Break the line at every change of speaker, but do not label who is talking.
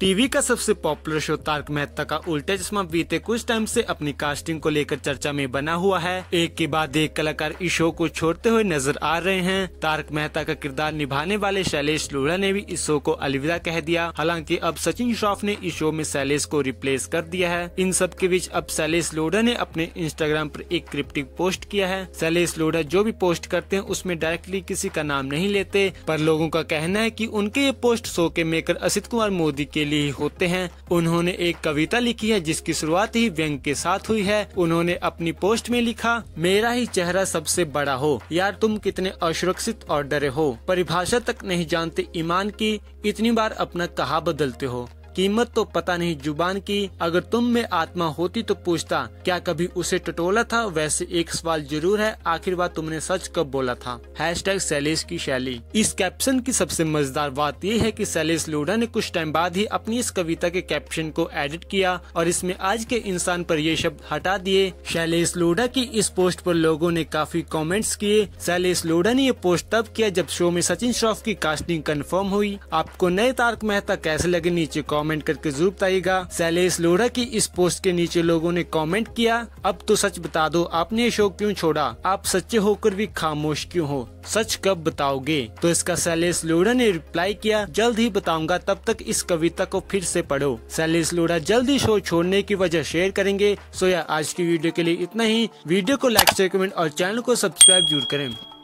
TV का सबसे popular show Tarak Mehta का उल्टा चश्मा बीते कुछ टाइम से अपनी कास्टिंग को लेकर चर्चा में बना हुआ है एक के बाद एक कलाकार इस शो को छोड़ते हुए नजर आ रहे हैं तारक मेहता का किरदार निभाने वाले शैलेश लोढ़ा ने भी इस शो को अलविदा कह दिया हालांकि अब सचिन श्रॉफ ने इस शो में शैलेश को रिप्लेस कर दिया है इन सब के बीच अब शैलेश लोढ़ा ने अपने इंस्टाग्राम आरोप एक क्रिप्टिक पोस्ट किया है शैलेश लोढ़ा जो भी पोस्ट करते हैं उसमें डायरेक्टली किसी का नाम नहीं लेते पर लोगों का कहना है की उनके ये पोस्ट शो के मेकर असित कुमार मोदी के लिए होते हैं उन्होंने एक कविता लिखी है जिसकी शुरुआत ही व्यंग के साथ हुई है उन्होंने अपनी पोस्ट में लिखा मेरा ही चेहरा सबसे बड़ा हो यार तुम कितने असुरक्षित और डरे हो परिभाषा तक नहीं जानते ईमान की इतनी बार अपना कहा बदलते हो कीमत तो पता नहीं जुबान की अगर तुम में आत्मा होती तो पूछता क्या कभी उसे टटोला था वैसे एक सवाल जरूर है आखिर बात तुमने सच कब बोला था हैश टैग सैलेश की शैली इस कैप्शन की सबसे मजेदार बात यह है की सैलेश लोडा ने कुछ टाइम बाद ही अपनी इस कविता के कैप्शन को एडिट किया और इसमें आज के इंसान पर ये शब्द हटा दिए शैलेश लोडा की इस पोस्ट पर लोगों ने काफी कमेंट्स किए सैलेश लोडा ने ये पोस्ट तब किया जब शो में सचिन श्रॉफ की कास्टिंग कंफर्म हुई आपको नए तारक मेहता कैसे लगे नीचे कॉमेंट कमेंट करके जरूर बताइएगा शैलेश लोढ़ा की इस पोस्ट के नीचे लोगों ने कमेंट किया अब तो सच बता दो आपने ये शो क्यों छोड़ा आप सच्चे होकर भी खामोश क्यों हो सच कब बताओगे तो इसका शैलेश लोढ़ा ने रिप्लाई किया जल्द ही बताऊंगा तब तक इस कविता को फिर से पढ़ो शैलेश लोढ़ा जल्द ही शो छोड़ने की वजह शेयर करेंगे सोया आज की वीडियो के लिए इतना ही वीडियो को लाइक शेयर कमेंट और चैनल को सब्सक्राइब जरूर करें